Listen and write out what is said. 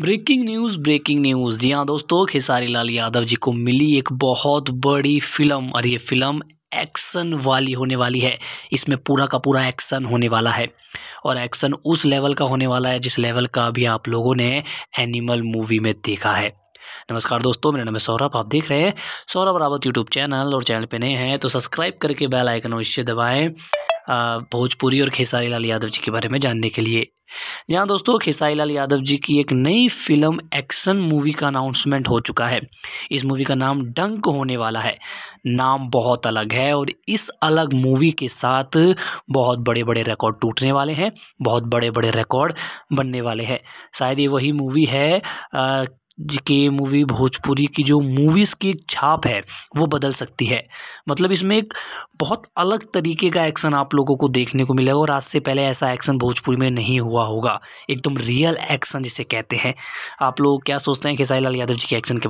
breaking news breaking news जी हाँ दोस्तों खेसारी लाल यादव जी को मिली एक बहुत बड़ी फिल्म और ये फिल्म एक्शन वाली होने वाली है इसमें पूरा का पूरा एक्शन होने वाला है और एक्शन उस लेवल का होने वाला है जिस लेवल का अभी आप लोगों ने एनिमल मूवी में देखा है नमस्कार दोस्तों मेरा नाम है सौरभ आप देख रहे हैं सौरभ रावत यूट्यूब चैनल और चैनल पे नए हैं तो सब्सक्राइब करके बेल आइकन अवश्य दबाएं भोजपुरी और खेसारी लाल यादव जी के बारे में जानने के लिए जहां दोस्तों खेसाई लाल यादव जी की एक नई फिल्म एक्शन मूवी का अनाउंसमेंट हो चुका है इस मूवी का नाम डंक होने वाला है नाम बहुत अलग है और इस अलग मूवी के साथ बहुत बड़े बड़े रिकॉर्ड टूटने वाले हैं बहुत बड़े बड़े रिकॉर्ड बनने वाले हैं शायद ये वही मूवी है आ, के मूवी भोजपुरी की जो मूवीज़ की एक छाप है वो बदल सकती है मतलब इसमें एक बहुत अलग तरीके का एक्शन आप लोगों को देखने को मिलेगा और आज से पहले ऐसा एक्शन भोजपुरी में नहीं हुआ होगा एकदम रियल एक्शन जिसे कहते हैं आप लोग क्या सोचते हैं खेसाई लाल यादव जी के एक्शन के